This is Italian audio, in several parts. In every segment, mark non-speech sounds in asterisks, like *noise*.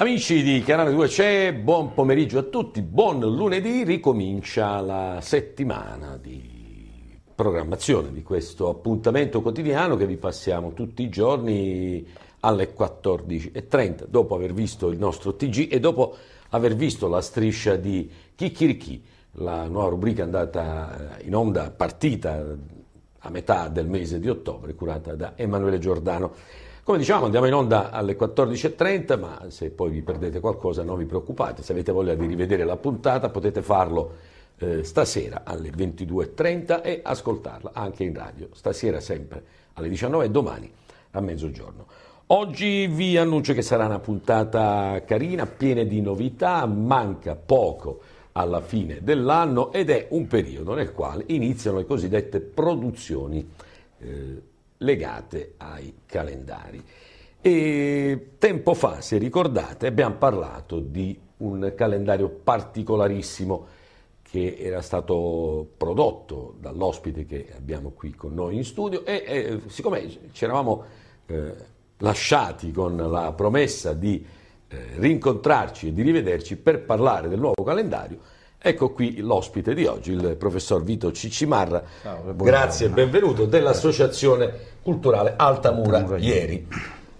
Amici di Canale 2 c'è, buon pomeriggio a tutti, buon lunedì, ricomincia la settimana di programmazione di questo appuntamento quotidiano che vi passiamo tutti i giorni alle 14.30 dopo aver visto il nostro TG e dopo aver visto la striscia di Chicchirichi, la nuova rubrica andata eh, in onda, partita a metà del mese di ottobre, curata da Emanuele Giordano. Come diciamo, andiamo in onda alle 14.30, ma se poi vi perdete qualcosa non vi preoccupate, se avete voglia di rivedere la puntata potete farlo eh, stasera alle 22.30 e ascoltarla anche in radio, stasera sempre alle 19 e domani a mezzogiorno. Oggi vi annuncio che sarà una puntata carina, piena di novità, manca poco alla fine dell'anno ed è un periodo nel quale iniziano le cosiddette produzioni eh, legate ai calendari. E tempo fa, se ricordate, abbiamo parlato di un calendario particolarissimo che era stato prodotto dall'ospite che abbiamo qui con noi in studio e, e siccome ci eravamo eh, lasciati con la promessa di eh, rincontrarci e di rivederci per parlare del nuovo calendario, Ecco qui l'ospite di oggi, il professor Vito Ciccimarra, Ciao, grazie e benvenuto, dell'Associazione Culturale Altamura Mura Ieri.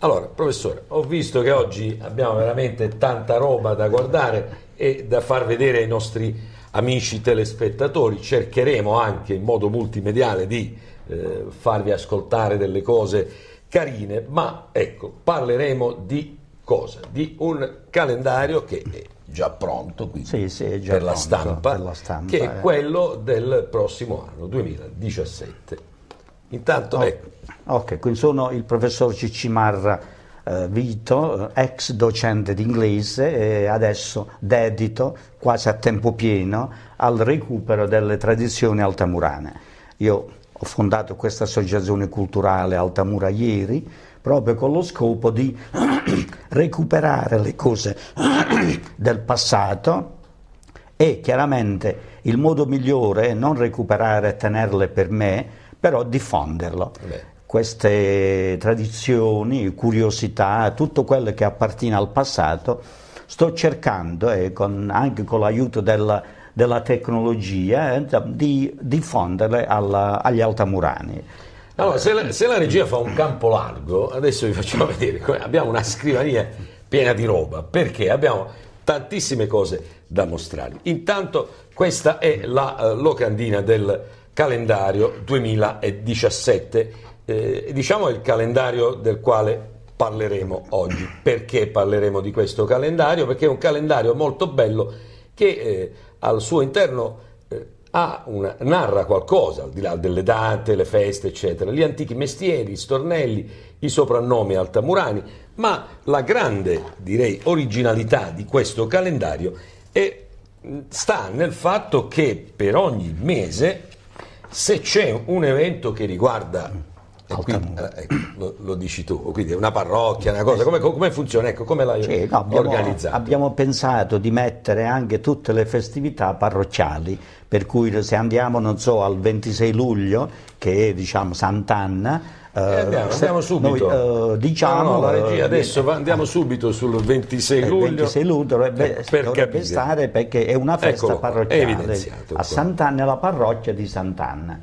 Allora, professore, ho visto che oggi abbiamo veramente tanta roba da guardare e da far vedere ai nostri amici telespettatori. Cercheremo anche in modo multimediale di eh, farvi ascoltare delle cose carine, ma ecco, parleremo di cosa? Di un calendario che già pronto qui sì, sì, già per, pronto, la stampa, per, la stampa, che è eh. quello del prossimo anno, 2017. Intanto oh, ecco. Ok, quindi sono il professor Cicci Marra eh, Vito, eh, ex docente di inglese e adesso dedito quasi a tempo pieno al recupero delle tradizioni altamurane. Io ho fondato questa associazione culturale Altamura ieri, proprio con lo scopo di *clears throat* recuperare le cose *clears throat* del passato e chiaramente il modo migliore è non recuperare e tenerle per me, però diffonderlo. Beh. Queste tradizioni, curiosità, tutto quello che appartiene al passato, sto cercando, eh, con, anche con l'aiuto della, della tecnologia, eh, di diffonderle alla, agli altamurani. Allora, se la, se la, regia fa un campo largo, adesso vi facciamo *laughs* vedere, come abbiamo una scrivania piena di roba, perché abbiamo tantissime cose da mostrarvi. Intanto questa è la uh, locandina del calendario 2017, eh, diciamo il calendario del quale parleremo oggi. Perché parleremo di questo calendario? Perché è un calendario molto bello che eh, al suo interno una, narra qualcosa, al di là delle date, le feste, eccetera, gli antichi mestieri, i stornelli, i soprannomi altamurani, ma la grande, direi, originalità di questo calendario è, sta nel fatto che per ogni mese, se c'è un evento che riguarda Altanura. Quindi, eh, ecco, lo, lo, dici tu, quindi è una parrocchia, una cosa, come, come funziona, ecco, come l'hai sì, no, abbiamo, organizzato? Abbiamo pensato di mettere anche tutte le festività parrocciali, per cui se andiamo, non so, al 26 luglio, che è diciamo Sant'Anna, eh, eh andiamo, subito. Noi, eh, diciamo, no, no, regia, eh, adesso eh, andiamo subito sul 26 eh, luglio. 26 luglio dovrebbe, per dovrebbe stare perché è una festa Eccolo, parrocchiale. a Sant'Anna la parrocchia di Sant'Anna.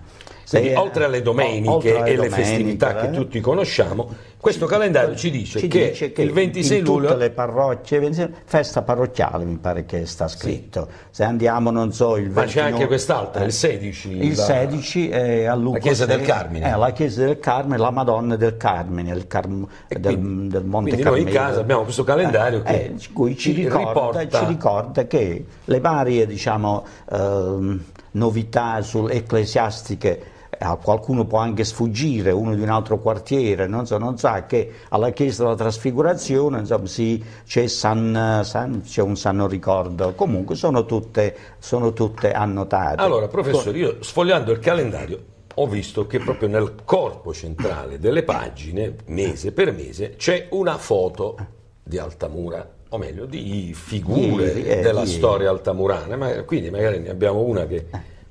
Quindi, eh, oltre alle oh, domeniche oltre alle e domeniche, le festività eh? che tutti conosciamo, questo calendario ci dice, ci che, dice che, il 26 luglio... tutte le parrocchie, festa parrocchiale mi pare che sta scritto. Sì. Se andiamo, non so, il 29... Ma c'è anche quest'altra, il 16. Eh, il la... 16 è eh, a Luca La chiesa 6, del Carmine. È eh, la chiesa del Carmine, la Madonna del Carmine, il Carm... quindi, del, del, Monte quindi Carmelo. noi in casa abbiamo questo calendario eh, che eh, ci, ricorda, riporta... ci, ricorda, che le varie, diciamo, eh, novità sul, ecclesiastiche Ah, qualcuno può anche sfuggire, uno di un altro quartiere, non so, non sa, so, che alla chiesa della trasfigurazione insomma, sì, c'è, San, San, c'è, un sanno ricordo, comunque sono tutte, sono tutte annotate. Allora, professore, io sfogliando il calendario ho visto che proprio nel corpo centrale delle pagine, mese per mese, c'è una foto di Altamura o meglio, di figure ieri, eh, della ieri. storia altamurana, ma quindi magari ne abbiamo una che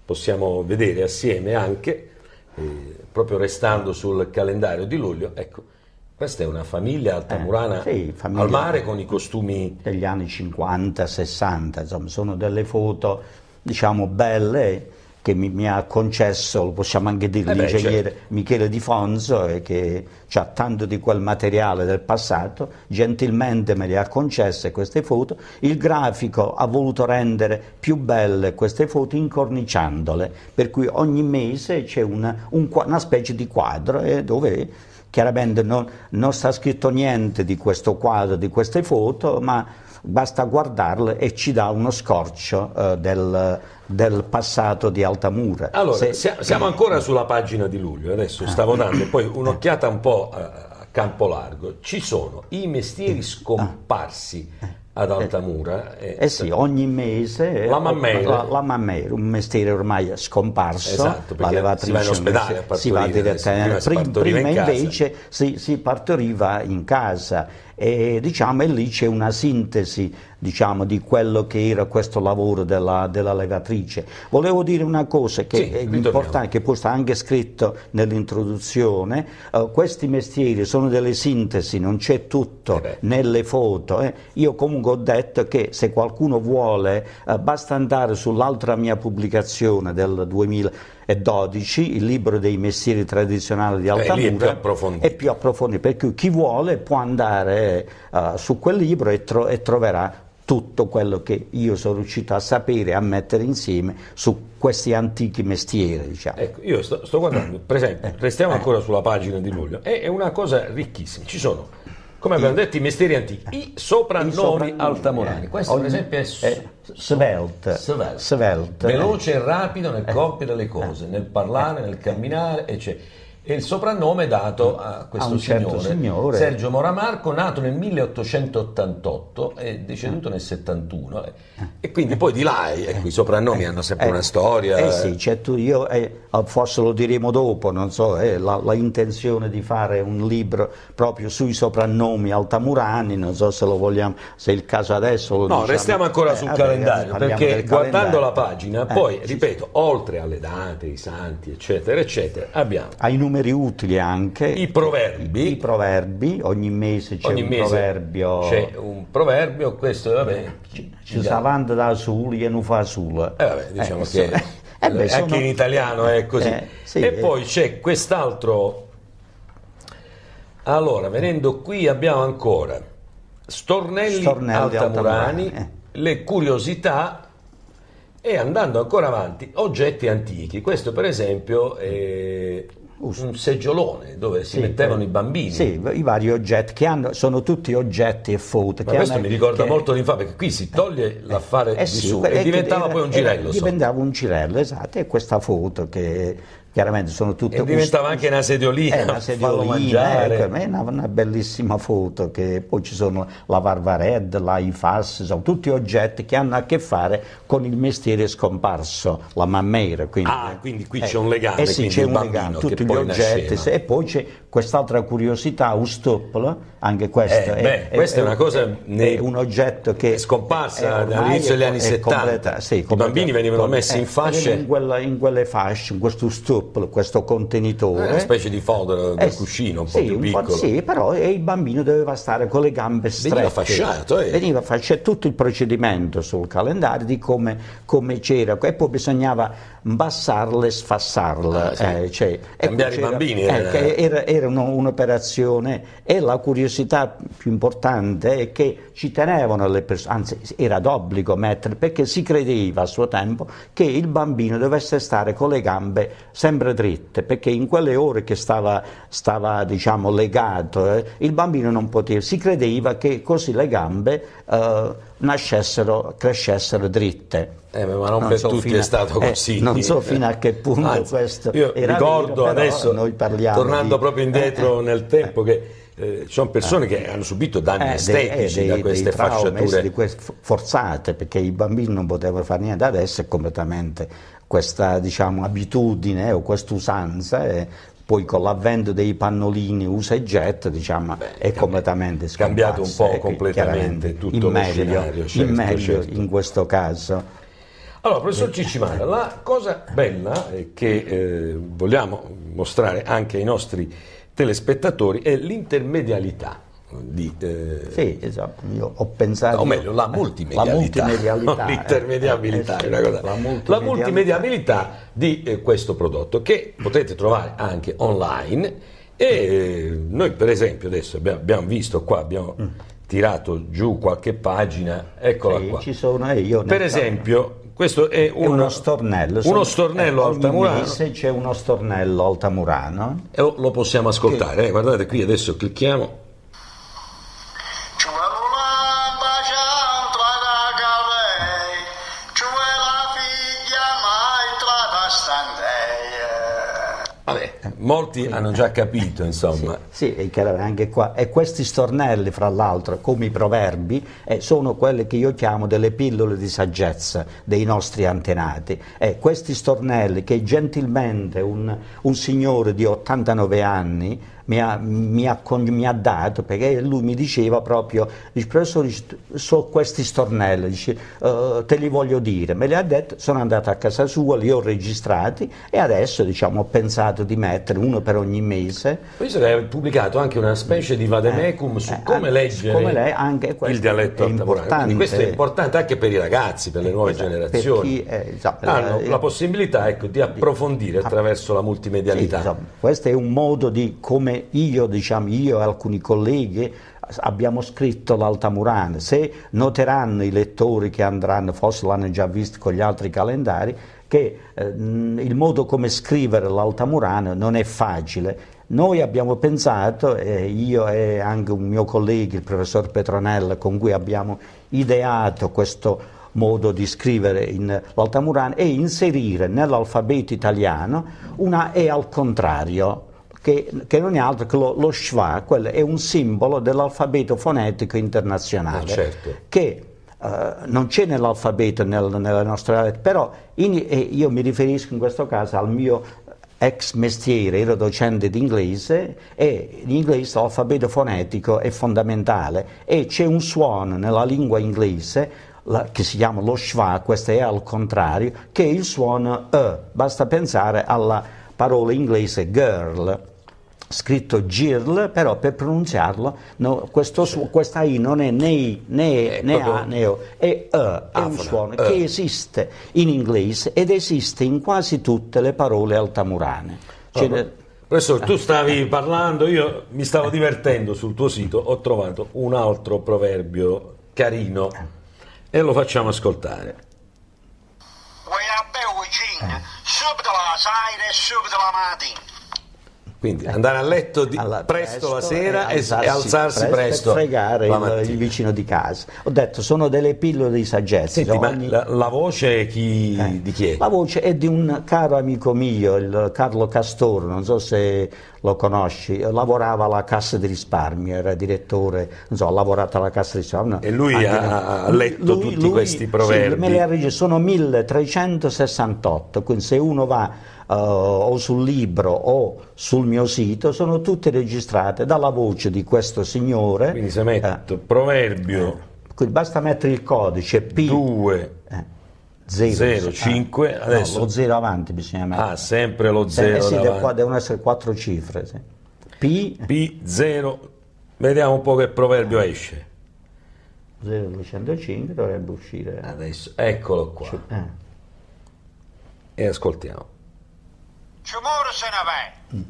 possiamo vedere assieme anche eh, proprio restando sul calendario di luglio, ecco, questa è una famiglia eh, altamurana eh, sì, famiglia al mare con i costumi degli anni 50, 60, insomma, sono delle foto diciamo belle che mi, mi, ha concesso, lo possiamo anche dire, eh l'ingegnere certo. Michele Di Fonso, eh, che ha tanto di quel materiale del passato, gentilmente me le ha concesse queste foto. Il grafico ha voluto rendere più belle queste foto incorniciandole, per cui ogni mese c'è una, un, una specie di quadro eh, dove chiaramente non, non sta scritto niente di questo quadro, di queste foto, ma basta guardarle e ci dà uno scorcio eh, del, del, passato di Altamura. Allora, Se, siamo ancora sulla pagina di luglio, adesso ah. stavo dando poi un'occhiata un po' a campo largo. Ci sono i mestieri eh. scomparsi ah. eh. ad Altamura. Eh, eh, sì, ogni mese eh, la mammera, la, la mammera un mestiere ormai scomparso, esatto, la si va in ospedale a partorire, si va direttamente, prima, prima in invece si, si partoriva in casa e, diciamo, e lì c'è una sintesi diciamo, di quello che era questo lavoro della, della levatrice. Volevo dire una cosa che sì, è importante, che poi sta anche scritto nell'introduzione, uh, questi mestieri sono delle sintesi, non c'è tutto eh nelle foto. Eh. Io comunque ho detto che se qualcuno vuole uh, basta andare sull'altra mia pubblicazione del 2000 e 12, il libro dei mestieri tradizionali di Altamura, eh, è, è più approfondito, per cui chi vuole può andare uh, su quel libro e, tro- e troverà tutto quello che io sono riuscito a sapere, e a mettere insieme su questi antichi mestieri. Diciamo. Ecco, io sto, sto, guardando, per esempio, eh. restiamo eh. ancora sulla pagina di luglio, è, è una cosa ricchissima, ci sono, come abbiamo detto, i mestieri antichi, i soprannomi, i altamorani, questo ogni, per esempio è... Eh, svelte, svelte. svelte. veloce e rapido nel eh. compiere le cose, nel parlare, eh. nel camminare, eccetera e il soprannome dato a ah, questo a certo signore, certo signore, Sergio Moramarco, nato nel 1888 e deceduto nel 71. Eh. E quindi poi di là, eh, ecco, eh. i soprannomi eh, hanno sempre eh, una storia. Eh sì, certo, io, eh, ah, forse lo diremo dopo, non so, la, la, intenzione di fare un libro proprio sui soprannomi altamurani, non so se lo vogliamo, se è il caso adesso lo No, diciamo. restiamo ancora sul vabbè, calendario, perché guardando calendario. la pagina, poi, ripeto, sì, oltre alle date, i santi, eccetera, eccetera, abbiamo... Ai ah, numeri numeri utili anche. I proverbi. I, proverbi, ogni mese c'è ogni un mese proverbio. C'è un proverbio, questo vabbè. Eh, ci, ci savanta da sul, e non fa sul. Eh vabbè, eh, diciamo eh, che... Eh, beh, sono... anche in italiano è eh, così. Sì, e poi c'è quest'altro... Allora, venendo qui abbiamo ancora Stornelli, Stornelli Altamurani, Altamurani le curiosità e andando ancora avanti, oggetti antichi. Questo per esempio è un seggiolone dove si sì, mettevano eh, i bambini. Sì, i vari oggetti che hanno, sono tutti oggetti e foto. Ma questo hanno, mi ricorda che, molto l'infame, perché qui si toglie eh, l'affare eh, di sì, su e diventava poi un eh, girello. diventava un girello, esatto, e questa foto che chiaramente sono tutte... E diventava anche una sediolina, eh, una sediolina, ecco, è una, una, bellissima foto, che poi ci sono la Varvared, la Ifas, sono tutti oggetti che hanno a che fare con il mestiere scomparso, la Mammeira Quindi, ah, quindi qui eh, c'è un legame. Eh sì, c'è un legame, tutti gli oggetti, nasceva. e poi c'è Quest'altra curiosità, Ustoppola, anche questo, eh, è, beh, è, questa è, una cosa, è un oggetto che è scomparsa all'inizio degli anni 70. Completa, sì, I bambini venivano messi in eh, fasce. In, quella, in, quelle fasce, in questo Ustoppola, questo contenitore. Una specie di fodero eh, del cuscino, un po' sì, più piccolo. Po', sì, però il bambino doveva stare con le gambe strette. Veniva fasciato. Eh. Veniva fasciato, tutto il procedimento sul calendario di come, come c'era. E poi bisognava bassarle, sfassarle. Ah, sì. eh, cioè, ecco, Cambiare i bambini. Eh, ecco, era, era un'operazione e la curiosità più importante è che ci tenevano le persone, anzi era d'obbligo mettere, perché si credeva a suo tempo che il bambino dovesse stare con le gambe sempre dritte, perché in quelle ore che stava, stava diciamo, legato eh, il bambino non poteva, si credeva che così le gambe... Eh, nascessero, crescessero dritte. Eh, ma non, non per so tutti a, è stato eh, così. Eh, non so fino a che punto Anzi, questo io ricordo vero, adesso, tornando di, proprio indietro eh, eh, nel tempo, che eh, sono persone che hanno subito danni eh, estetici dei, dei, da queste fasciature queste forzate perché i bambini non potevano fare niente adesso è completamente questa diciamo, abitudine o questa usanza è poi con l'avvento dei pannolini usa e get diciamo, Beh, è completamente scambiato un po' completamente tutto il meglio, scenario, certo, in, meglio certo. in questo caso allora professor Cicimara la cosa bella che eh, vogliamo mostrare anche ai nostri telespettatori è l'intermedialità di... Eh... Sì, esatto, io ho pensato... O meglio, la multimedialità. La multimedialità. L'intermediabilità. *laughs* Eh, eh, La multimediabilità, la multimediabilità di questo prodotto che potete trovare anche online e eh, noi per esempio adesso abbiamo visto qua, abbiamo mm. tirato giù qualche pagina, eccola sì, qua. Ci sono eh, io. Per esempio... Questo è, un, è uno stornello, uno stornello eh, altamurano. Se c'è uno stornello altamurano. E lo possiamo ascoltare, eh, guardate qui adesso clicchiamo Vabbè, molti hanno già capito, insomma. Sì, sì, anche qua. E questi stornelli, fra l'altro, come i proverbi, eh, sono quelle che io chiamo delle pillole di saggezza dei nostri antenati. Eh, questi stornelli che gentilmente un, un signore di 89 anni mi ha, mi, ha, mi ha, dato, perché lui mi diceva proprio, dice, professore, so questi stornelli, dice, uh, te li voglio dire, me li ha detto, sono andato a casa sua, li ho registrati e adesso diciamo, ho pensato di mettere uno per ogni mese. Poi si è pubblicato anche una specie di vademecum eh, su eh, come eh, leggere come lei, il dialetto temporaneo. Questo è importante anche per i ragazzi, per le nuove esatto, generazioni. Perché, eh, esatto, Hanno eh, la possibilità ecco, di approfondire attraverso la multimedialità. Sì, esatto. Questo è un modo di come io, diciamo, io e alcuni colleghi abbiamo scritto l'Altamurano, se noteranno i lettori che andranno, forse l'hanno già visto con gli altri calendari, che eh, il modo come scrivere l'Altamurano non è facile. Noi abbiamo pensato, eh, io e anche un mio collega, il professor Petronella, con cui abbiamo ideato questo modo di scrivere l'Altamurano, è inserire nell'alfabeto italiano una E al contrario che, che non è altro che lo, lo schwa, quello è un simbolo dell'alfabeto fonetico internazionale, eh certo. che Uh, non c'è nell'alfabeto, nel, nella nostra... però in, io mi riferisco in questo caso al mio ex mestiere, ero docente di inglese e in inglese l'alfabeto fonetico è fondamentale e c'è un suono nella lingua inglese la, che si chiama lo schwa, questo è al contrario, che è il suono E, eh, basta pensare alla parola inglese girl scritto GIRL, però per pronunciarlo no, su, questa I non è né I né, eh, né A né O, è E, è un suono eh. che esiste in inglese ed esiste in quasi tutte le parole altamurane. Cioè, Professore, tu stavi parlando, io mi stavo divertendo sul tuo sito, ho trovato un altro proverbio carino e lo facciamo ascoltare. Vuoi subito la sera e subito la mattina. Quindi andare a letto di, presto, presto, la sera e alzarsi, e alzarsi presto. Per fregare il, il, vicino di casa. Ho detto, sono delle pillole di saggezza. Senti, ogni... la, la, voce chi, eh. di chi è? La voce è di un caro amico mio, il Carlo Castor, non so se lo conosci, lavorava alla Cassa di Risparmio, era direttore, non so, ha lavorato alla Cassa di Risparmio. E lui ha, lui, letto lui, tutti lui, questi proverbi? Sì, me li ha registrati, sono 1368, quindi se uno va uh, o sul libro o sul mio sito sono tutte registrate dalla voce di questo signore. Quindi se metto eh, proverbio. Eh, quindi basta mettere il codice P. 2. 0, 5, ah, adesso... No, lo 0 avanti bisogna mettere. Ah, sempre lo 0 eh, eh, sì, davanti. Devono essere quattro cifre. Sì. P... P0, vediamo un po' che proverbio ah. esce. 0205 dovrebbe uscire. Adesso, eccolo qua. Eh. E ascoltiamo ci muore se ne va. Mm.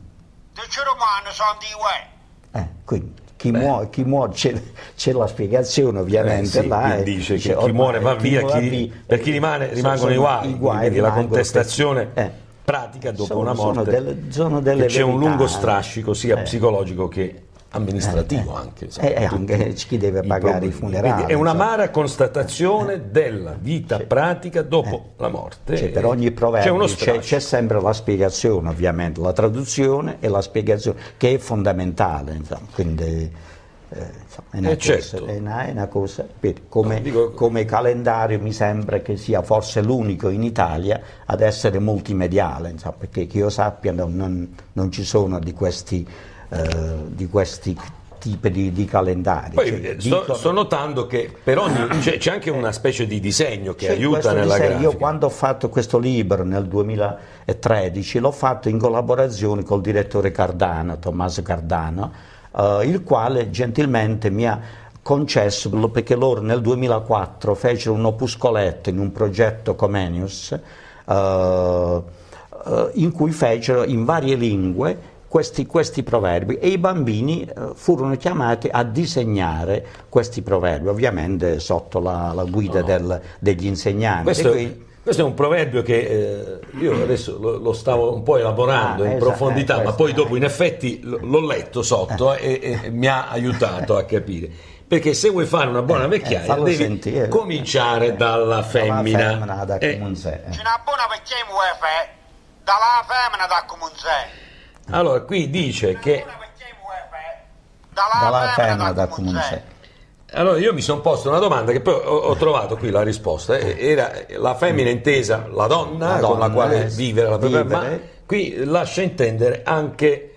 Dieci romani sono di uè. Eh, quindi chi, muore, chi muore c'è, la spiegazione ovviamente eh, sì, là, dice che chi oh, muore va via, chi, va per chi rimane rimangono i guai, i guai quindi la contestazione perché, pratica dopo sono, una morte sono delle, sono delle c'è un lungo strascico sia eh. psicologico che amministrativo eh, eh. anche. Sai, eh, eh anche chi deve pagare i, i funerali. Quindi è un'amara constatazione eh, della vita pratica dopo eh. la morte. Cioè, per ogni proverbio c'è, c'è, sempre la spiegazione ovviamente, la traduzione e la spiegazione che è fondamentale. Insomma. Quindi, insomma, è, una cosa, certo. è, una, è una cosa, come, dico, come calendario mi sembra che sia forse l'unico in Italia ad essere multimediale, insomma, perché che io sappia non, non, non ci sono di questi eh, di questi tipi di, di calendari. Poi, cioè, eh, sto, dicono... sto, notando che per ogni c'è, c'è, anche una specie di disegno che c'è aiuta nella disegno, grafica. Io quando ho fatto questo libro nel 2013 l'ho fatto in collaborazione col direttore Cardano, Tommaso Cardano, eh, il quale gentilmente mi ha concesso perché loro nel 2004 fecero un opuscoletto in un progetto Comenius eh, eh in cui fecero in varie lingue questi, questi proverbi e i bambini eh, furono chiamati a disegnare questi proverbi, ovviamente sotto la, la guida no. del, degli insegnanti. Questo... Qui, questo è un proverbio che eh, io adesso lo, lo, stavo un po' elaborando ah, in esatto, profondità, eh, ma poi dopo in effetti l'ho letto sotto eh. e, e, mi ha aiutato a capire. Perché se vuoi fare una buona vecchiaia devi sentire. cominciare dalla femmina. Dalla femmina da comunzè. Una buona vecchiaia vuoi fare dalla femmina da comunzè. Allora, qui dice che... Dalla fema da comunicare. Allora io mi sono posto una domanda che poi ho, trovato qui la risposta, eh, era la femmina intesa, la donna, la donna con la quale eh, vivere la propria, ma qui lascia intendere anche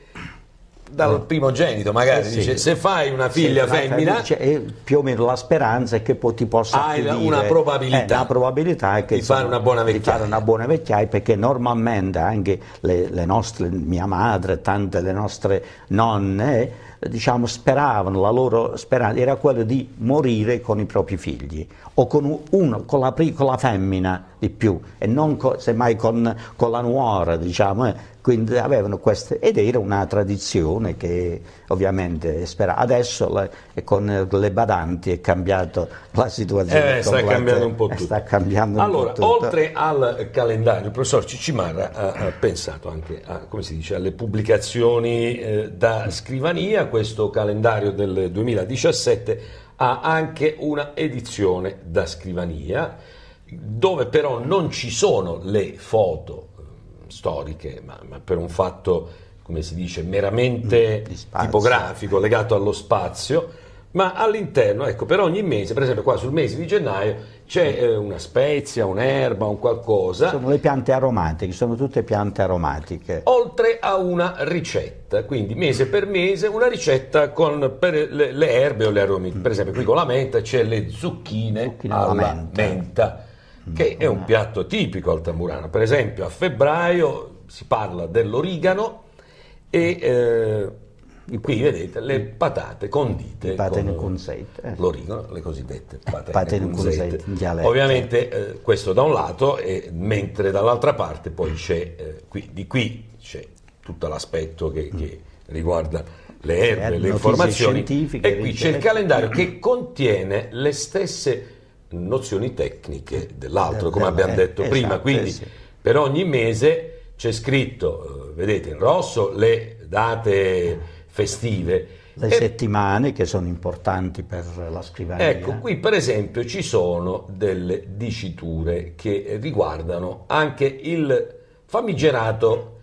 dal primogenito magari eh sì. dice se fai una figlia femmina cioè, più o meno la speranza è che poi ti possa hai accudire, una probabilità, eh, la probabilità che, di, fare una buona vecchiaia. di fare una buona vecchiaia perché normalmente anche le, le nostre, mia madre, tante le nostre nonne diciamo, speravano, la loro speranza era quella di morire con i propri figli o con, uno, con, la, con la femmina di più e non co, semmai con, con la nuora, diciamo, eh, quindi avevano queste, ed era una tradizione che ovviamente sperava. Adesso le, con le badanti è cambiata la situazione. Eh, sta cambiando un po' tutto. cambiando allora, tutto. oltre al calendario, il professor Cicimarra ha, ha pensato anche a, dice, alle pubblicazioni eh, da scrivania, questo calendario del 2017 ha anche una edizione da scrivania dove però non ci sono le foto storiche, ma, ma per un fatto, come si dice, meramente mm, tipografico, legato allo spazio, ma all'interno, ecco, per ogni mese, per esempio qua sul mese di gennaio, c'è eh, una spezia, un'erba, un qualcosa. Sono le piante aromatiche, sono tutte piante aromatiche. Oltre a una ricetta, quindi mese per mese una ricetta con per le, le erbe o le aromi. Per esempio qui mm. con la menta c'è le zucchine, zucchine alla menta. menta che è un piatto tipico al tamburano. Per esempio a febbraio si parla dell'origano e eh, qui vedete le patate condite patate con eh. l'origano, le cosiddette patate, eh, patate cunzette. Cunzette, Ovviamente eh, questo da un lato, e, mentre dall'altra parte poi c'è, eh, qui, di qui c'è tutto l'aspetto che, mm. che riguarda le erbe, le informazioni e qui c'è il calendario che contiene le stesse nozioni tecniche dell'altro, eh, come eh, abbiamo eh, detto esatto, prima. Quindi sì. per ogni mese c'è scritto, vedete in rosso, le date festive. Le e... settimane che sono importanti per la scrivania. Ecco, qui per esempio ci sono delle diciture che riguardano anche il famigerato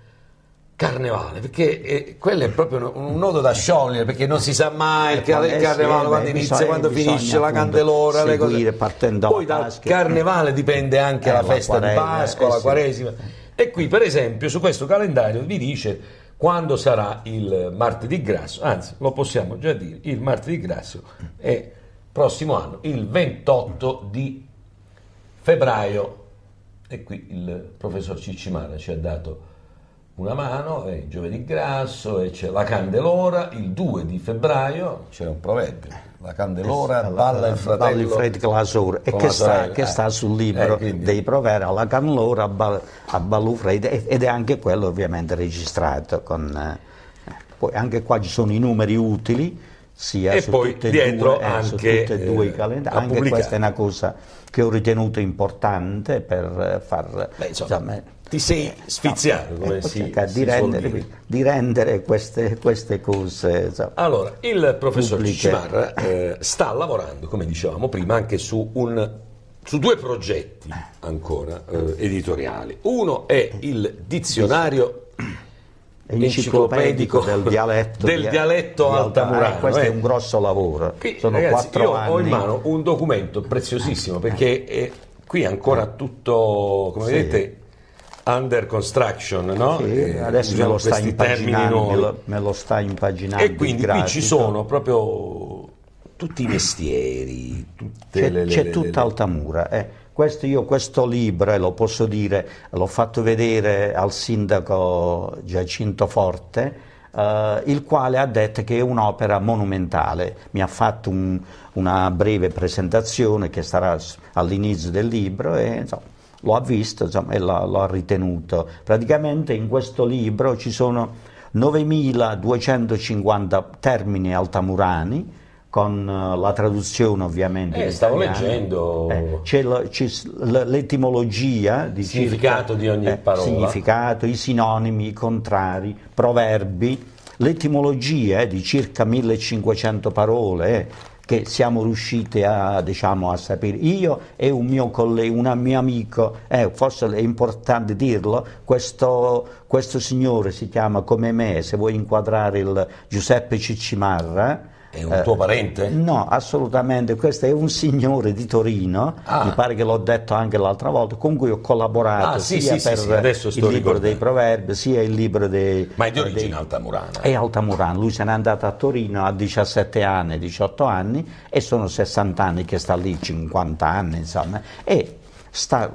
Carnevale, perché eh, quello è proprio un, un, nodo da sciogliere, perché non si sa mai il, eh, car il eh, carnevale eh, quando inizia, bisogna, quando finisce, la candelora, le cose. Partendo Poi dal carnevale dipende anche eh, la festa di Pasqua, eh, la quaresima. Sì. E qui, per esempio, su questo calendario vi dice quando sarà il martedì grasso, anzi lo possiamo già dire, il martedì grasso è prossimo anno, il 28 di febbraio. E qui il professor Ciccimana ci ha dato una mano, è giovedì grasso e c'è la candelora, il 2 di febbraio c'è un proverbio, la candelora balla eh, il fratello. Balla il fratello con e che, sta, che sta, sul libro eh, quindi... dei proverbi, la candelora a ballo freddo ed è anche quello ovviamente registrato. Con, eh, eh, poi anche qua ci sono i numeri utili, sia e su poi dietro due, eh, anche, e due i eh, calendari. Anche pubblicare. questa è una cosa che ho ritenuto importante per far... Beh, insomma, insomma, ti sei eh, sfiziato eh, come eh, si, cercare si di, rendere, di, rendere, queste, queste cose so, allora il professor Cimarra eh, sta lavorando come dicevamo prima anche su, un, su due progetti ancora eh, editoriali uno è il dizionario enciclopedico del dialetto, *laughs* del dialetto di altamurano. Eh, questo eh. è un grosso lavoro. Qui, Sono ragazzi, quattro io anni. ho in mano un documento preziosissimo perché eh, qui è ancora tutto, come sì. vedete, under construction, no? Sì, eh, adesso me diciamo lo, sta impaginando, me, lo, sta impaginando. E quindi qui ci sono proprio tutti i mestieri, c'è, le, c'è le, tutta Altamura. Eh. Questo, io questo libro, eh, lo posso dire, l'ho fatto vedere al sindaco Giacinto Forte, Uh, il quale ha detto che è un'opera monumentale. Mi ha fatto un, una breve presentazione che sarà all'inizio del libro e insomma, lo ha visto insomma, e lo ha ritenuto. Praticamente in questo libro ci sono 9250 termini altamurani con eh, la traduzione ovviamente. Eh, stavo leggendo. Eh, c'è, la, c'è, l'etimologia di... Il significato circa, di ogni eh, parola. Significato, i sinonimi, i contrari, proverbi, l'etimologia eh, di circa 1500 parole eh che siamo riusciti a, diciamo, a sapere. Io e un mio collega, un mio amico, eh, forse è importante dirlo, questo, questo, signore si chiama come me, se vuoi inquadrare il Giuseppe Ciccimarra, è un tuo eh, parente? No, assolutamente, questo è un signore di Torino, ah. mi pare che l'ho detto anche l'altra volta, con cui ho collaborato ah, sì, sia sì, per sì, il libro ricordando. dei proverbi, sia il libro dei... Ma è di origine dei, altamurana? È altamurana, lui se n'è andato a Torino a 17 anni, 18 anni e sono 60 anni che sta lì, 50 anni insomma, e sta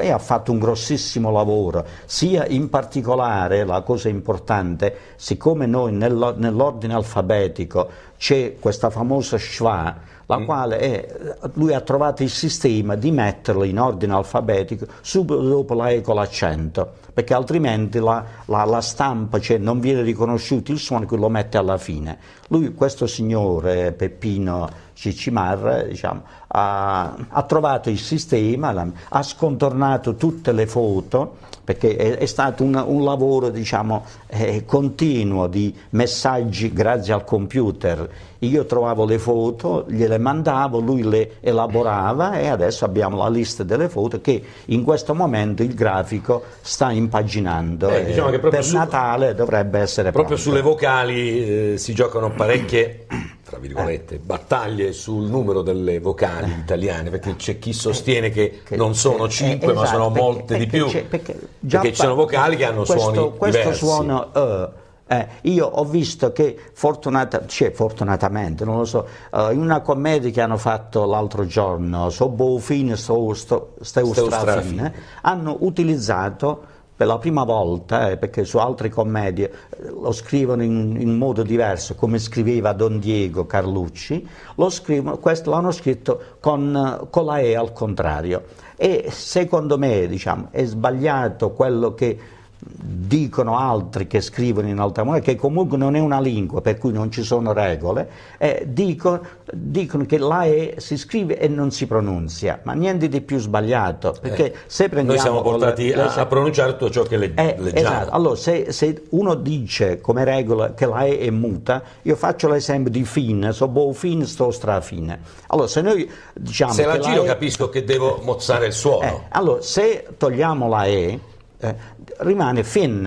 e ha fatto un grossissimo lavoro, sia in particolare, la cosa importante, siccome noi nell'ordine alfabetico c'è questa famosa schwa, la mm. quale è, lui ha trovato il sistema di metterla in ordine alfabetico subito dopo la E con l'accento, perché altrimenti la, la, la stampa cioè, non viene riconosciuto il suono che lo mette alla fine. Lui, questo signore, Peppino Cicimar diciamo, ha, ha, trovato il sistema, la, ha scontornato tutte le foto, perché è, è stato un, un lavoro diciamo, eh, continuo di messaggi grazie al computer. Io trovavo le foto, gliele mandavo, lui le elaborava e adesso abbiamo la lista delle foto che in questo momento il grafico sta impaginando. Beh, diciamo eh, per su, Natale dovrebbe essere... Proprio pronto. sulle vocali eh, si giocano parecchie... *clears throat* tra virgolette, battaglie sul numero delle vocali eh. italiane, perché eh. c'è chi eh. sostiene che, che non sono cinque, esatto, ma sono molte perché, di perché più, perché, perché ci sono vocali che hanno questo, suoni questo diversi. Suono, uh, eh, io ho visto che fortunata, cioè, fortunatamente, non lo so, uh, in una commedia che hanno fatto l'altro giorno, So Bofine, So Steustrafine, hanno utilizzato per la prima volta, eh, perché su altre commedie eh, lo scrivono in, in, modo diverso, come scriveva Don Diego Carlucci, lo scrivono, questo l'hanno scritto con, con, la E al contrario. E secondo me diciamo, è sbagliato quello che dicono altri che scrivono in alta moneta, che comunque non è una lingua per cui non ci sono regole, eh, dicono, dicono che la E si scrive e non si pronuncia, ma niente di più sbagliato, eh, perché eh, se prendiamo... Noi siamo portati le, a, a, pronunciare tutto ciò che le, eh, leggiamo. Esatto. allora se, se, uno dice come regola che la E è muta, io faccio l'esempio di fin, so boh fin, sto strafin. Allora se noi diciamo... Se la giro la e... capisco che devo mozzare il suono. Eh, allora se togliamo la E eh, rimane Finn.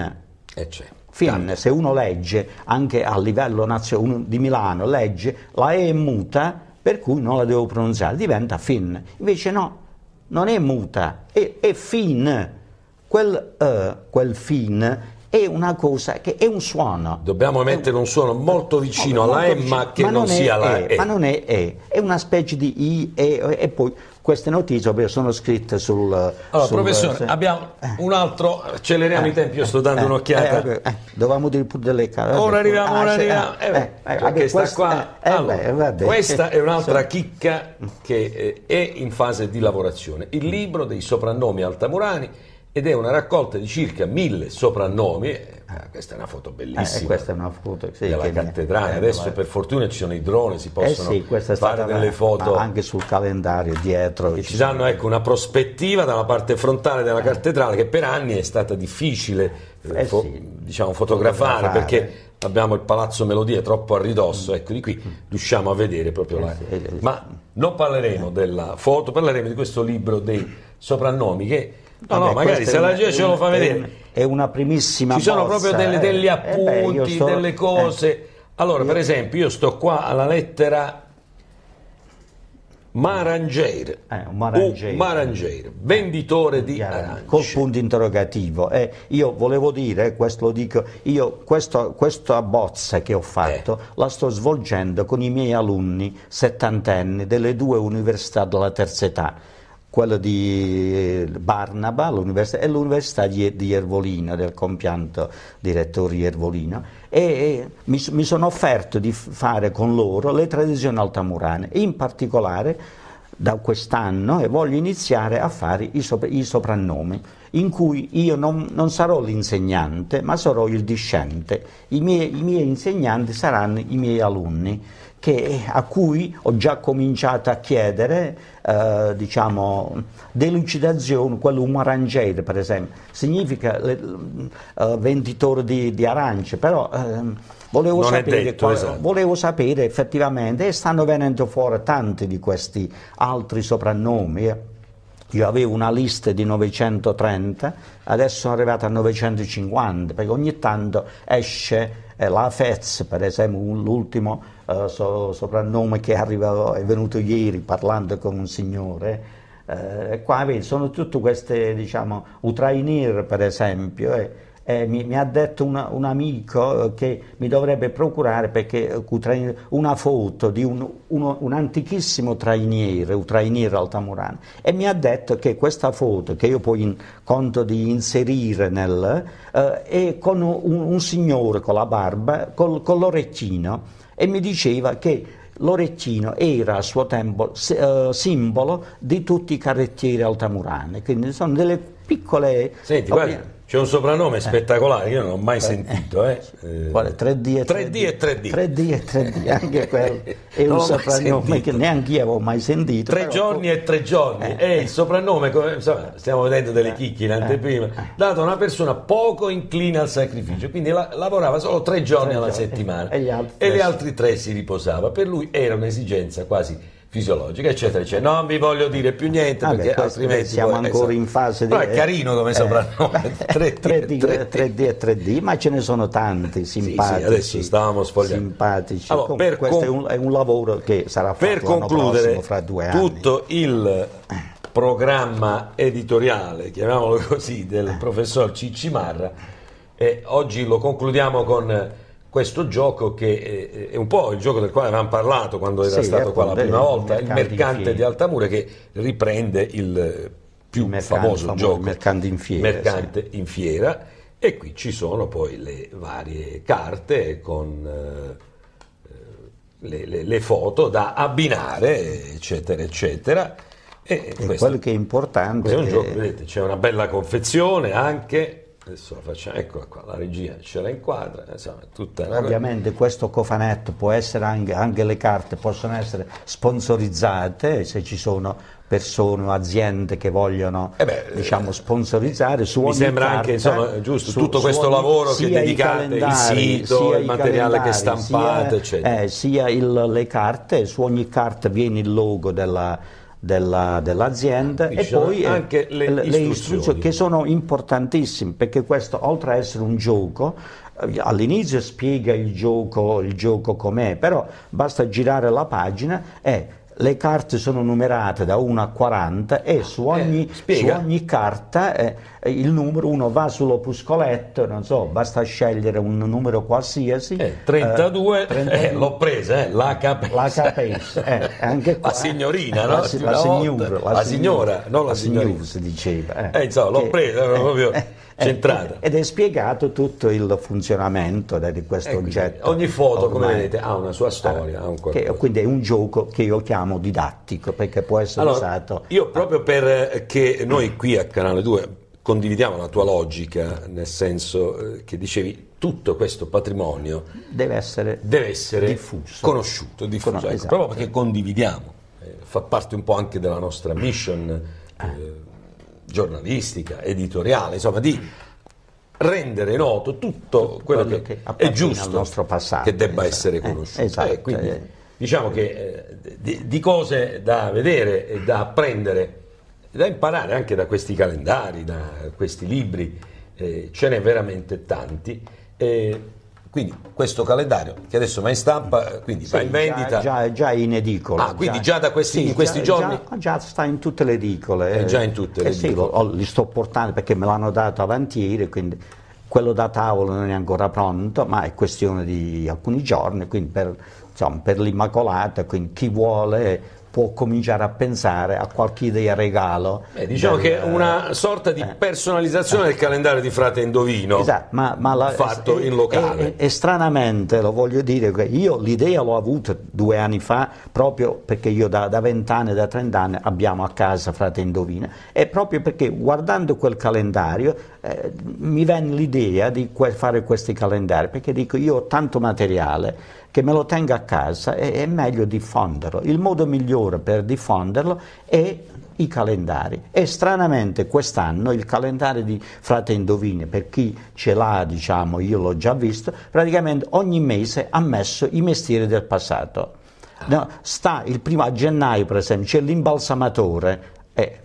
Eh, Finn, se uno legge, anche a livello nazionale di Milano, legge, la E è muta, per cui non la devo pronunciare, diventa Finn. Invece no, non è muta, è, è Finn. Quel, eh, quel Finn è una cosa che è un suono. Dobbiamo mettere un suono molto vicino no, alla molto E, vicino, ma che ma non, non sia la e, e, Ma non è E, è una specie di I, E, e poi queste notizie ovvero, sono scritte sul... Allora, sul, eh, professore, se... abbiamo eh. un altro, eh. acceleriamo eh, i tempi, io sto dando eh, un'occhiata. Eh, dovevamo dire pure delle cose. Ora arriviamo, ora ah, arriviamo. Perché cioè sta qua... questa è un'altra chicca che è in fase di lavorazione. Il libro dei soprannomi altamurani ed è una raccolta di circa mille soprannomi. Eh, questa è una foto eh, bellissima. Eh, una foto, sì, della cattedrale. Mi... Eh, Adesso per fortuna ci sono i droni, si eh possono eh sì, fare stata, delle foto. Anche sul calendario dietro. ci danno ecco, una prospettiva dalla parte frontale della cattedrale che per anni è stata difficile fo- sì. diciamo, fotografare, fotografare, perché abbiamo il Palazzo Melodia troppo a ridosso, ecco di qui mm. riusciamo a vedere proprio la... Ma non parleremo della foto, parleremo di questo libro dei soprannomi che No, no, magari se la gente ce lo fa vedere. È una primissima cosa. Ci sono bozza, proprio delle, degli appunti, eh. eh beh, delle eh. cose. Eh. Allora, io... per esempio, io sto qua alla lettera Maranger, eh, Maranger. Maranger. venditore di arance. Col punto interrogativo. io volevo dire, questo lo dico, io questo, questa bozza che ho fatto la sto svolgendo con i miei alunni settantenni delle due università della terza età quello di eh, Barnaba e l'Università di Ervolino, del compianto direttore Ervolino, e mi, mi sono offerto di fare con loro le tradizioni altamurane, in particolare da quest'anno e voglio iniziare a fare i, sopra, i soprannomi, in cui io non, non, sarò l'insegnante, ma sarò il discente. I miei, I miei insegnanti saranno i miei alunni che, a cui ho già cominciato a chiedere eh, diciamo, delucidazione, quello un aranciere per esempio, significa le, eh, uh, eh, venditore di, di, arance, però ehm, volevo, sapere detto, qual, esatto. volevo, sapere effettivamente, e stanno venendo fuori tanti di questi altri soprannomi. Eh io avevo una lista di 930, adesso sono arrivato a 950, perché ogni tanto esce eh, la Fez, per esempio, l'ultimo eh, so, soprannome che arriva, è venuto ieri parlando con un signore. Eh, qua vedi, sono tutte queste, diciamo, Utrainir, per esempio. Eh, eh, mi, mi, ha detto una, un amico eh, che mi dovrebbe procurare perché, eh, una foto di un, uno, un antichissimo trainiere, un trainiere altamurano, e mi ha detto che questa foto, che io poi in, conto di inserire nel, eh, è con un, un, signore con la barba, col, con l'orecchino, e mi diceva che l'orecchino era a suo tempo eh, simbolo di tutti i carrettieri altamurani, quindi sono delle piccole... Senti, guarda, c'è un soprannome eh. spettacolare, io non l'ho mai eh. sentito. Eh. eh Quale? 3D e 3D. e 3D. 3D e 3D, anche *laughs* quello. È un soprannome che neanche io avevo mai sentito. Tre giorni e tre giorni. È il soprannome, come, insomma, stiamo vedendo delle chicche in anteprima, dato a una persona poco inclina al sacrificio, quindi la, lavorava solo tre giorni tre alla giorni. settimana e, gli altri, e gli altri tre si riposava. Per lui era un'esigenza quasi fisiologica, eccetera, eccetera. Non vi voglio dire più niente perché altrimenti... Siamo poi, ancora esatto. in fase di... Però è carino come eh, soprannome, 3D, 3D, 3D. e 3D, ma ce ne sono tanti, simpatici. Sì, sì, adesso stavamo sfogliando. Simpatici. Allora, Com- per questo con... è, un, è, un, lavoro che sarà fatto per concludere, fra due anni. tutto il programma editoriale, chiamiamolo così, del eh. professor Cicci Marra e oggi lo concludiamo con questo gioco che eh, è un po' il gioco del quale avevamo parlato quando era sì, stato qua la prima volta, il mercante di, di Altamura che riprende il più il mercante, famoso, famoso gioco, mercante in fiera. Mercante sì. in fiera e qui ci sono poi le varie carte con eh, le, le, le, foto da abbinare, eccetera, eccetera. E, e questo, quello che è importante... È un gioco, vedete, c'è una bella confezione anche Adesso la facciamo, eccola qua, la regia ce la inquadra, insomma, tutta una... Ovviamente questo cofanetto può essere anche, anche le carte possono essere sponsorizzate se ci sono persone o aziende che vogliono eh beh, diciamo, eh, sponsorizzare su mi ogni sembra carta, anche insomma, giusto su, tutto su questo ogni, lavoro che dedicate il sito, il materiale che stampate sia, eccetera. Eh, sia il, le carte su ogni carta viene il logo della della, dell'azienda e poi eh, anche le, le istruzioni. istruzioni che sono importantissime perché questo oltre a essere un gioco eh, all'inizio spiega il gioco, il gioco com'è però basta girare la pagina e le carte sono numerate da 1 a 40 e su eh, ogni, eh, su ogni carta eh, eh, il numero uno va sull'opuscoletto, non so, basta scegliere un numero qualsiasi. Eh, 32, 32 eh, l'ho presa, la capesa. La capessa, *laughs* qua, la signorina, no? La, la, signora, la, la signora, non la, signora. si diceva. Eh, insomma, l'ho presa proprio eh, centrata. Ed è spiegato tutto il funzionamento eh, di questo eh, quindi, oggetto. Ogni foto, ormai, come vedete, ha una sua storia. Ha un che, quindi è un gioco che io chiamo didattico, perché può essere allora, usato... Io proprio perché noi qui a Canale 2 condividiamo la tua logica, nel senso che dicevi tutto questo patrimonio deve essere, deve essere diffuso. conosciuto, diffuso, Con... ecco, esatto. proprio perché condividiamo, eh, fa parte un po' anche della nostra mission. Eh, giornalistica, editoriale, insomma di rendere noto tutto quello, quello che, che è giusto passato, che debba esatto, essere eh, conosciuto. Eh, esatto, eh, quindi eh, diciamo che eh, di, di, cose da vedere e da apprendere, da imparare anche da questi calendari, da questi libri, eh, ce n'è veramente tanti. Quindi questo calendario che adesso va in stampa, eh, quindi sì, va in vendita. Già, già in edicola. Ah, quindi già, già da questi, sì, in questi già, giorni? Già, sta in tutte le edicole. È già in tutte le eh, edicole. Sì, lo, li sto portando perché me l'hanno dato avanti ieri, quindi quello da tavolo non è ancora pronto, ma è questione di alcuni giorni, quindi per, insomma, per l'Immacolata, quindi chi vuole può cominciare a pensare a qualche idea regalo. Beh, diciamo del, che una sorta di eh. personalizzazione eh, del calendario di Frate Indovino esatto, ma, ma la, fatto eh, in locale. E, eh, stranamente, lo voglio dire, io l'idea l'ho avuta due anni fa proprio perché io da vent'anni, da trent'anni abbiamo a casa Frate Indovino e proprio perché guardando quel calendario eh, mi venne l'idea di que fare questi calendari perché dico io ho tanto materiale che me lo tenga a casa e è meglio diffonderlo. Il modo migliore per diffonderlo è i calendari e stranamente quest'anno il calendario di Frate Indovine per chi ce l'ha diciamo io l'ho già visto praticamente ogni mese ha messo i mestieri del passato no, sta il primo a gennaio per esempio c'è l'imbalsamatore eh,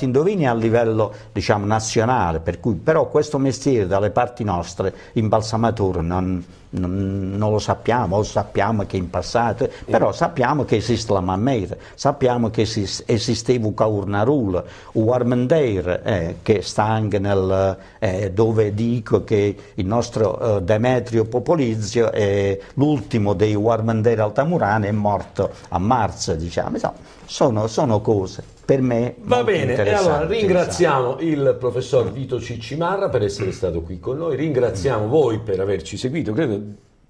Indovini a livello diciamo, nazionale, per cui però questo mestiere dalle parti nostre imbalsamatore non, non, non, lo sappiamo, o sappiamo che in passato, però eh. sappiamo che esiste la mammera, sappiamo che esist- esisteva Caurnarul, o Armender, eh, che sta anche nel, eh, dove dico che il nostro eh, Demetrio Popolizio, l'ultimo dei Warmender altamurani, è morto a marzo, diciamo. Insomma, sono, sono cose per me va bene e allora diciamo. ringraziamo il professor Vito Ciccimarra per essere stato qui con noi ringraziamo voi per averci seguito credo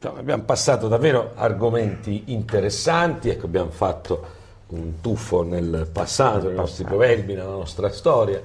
abbiamo passato davvero argomenti interessanti ecco, abbiamo fatto un tuffo nel passato nei nostri proverbi nella nostra storia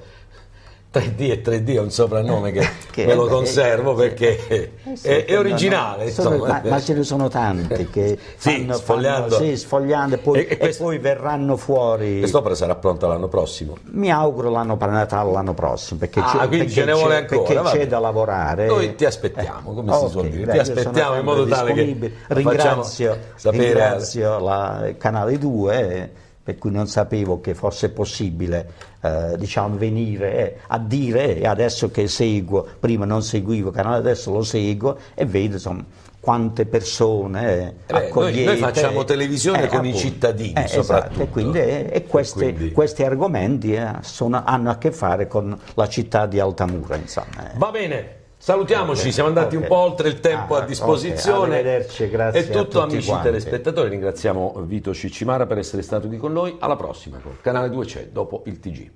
3D e 3D è un soprannome che, *laughs* che me lo conservo che, perché eh, sì, è, è, originale. Sono, ma, ma, ce ne sono tanti che *laughs* sì, sfogliando, fanno, sì, sfogliando e, poi, e, questo, e, poi, verranno fuori. Quest'opera sarà pronta l'anno prossimo? Mi auguro l'anno Natale l'anno prossimo perché, ah, c'è, perché ce ne vuole ancora, perché c'è da lavorare. Noi ti aspettiamo, eh, come okay, si suol dire, beh, ti aspettiamo in modo tale che ringrazio, ringrazio la, Canale 2 per cui non sapevo che fosse possibile eh, diciamo, venire eh, a dire eh, adesso che seguo, prima non seguivo il canale, adesso lo seguo e vedo insomma, quante persone eh, accogliete. Eh, noi, noi, facciamo televisione eh, con appunto, i cittadini eh, soprattutto. Esatto, e, quindi, e queste, quindi... questi argomenti sono, hanno a che fare con la città di Altamura. Insomma, Va bene, Salutiamoci, okay, siamo andati okay. un po' oltre il ah, tempo ah, a disposizione. Okay, arrivederci, grazie. È tutto, amici quanti. telespettatori. Ringraziamo Vito Ciccimara per essere stato qui con noi. Alla prossima, col canale 2 c'è dopo il TG.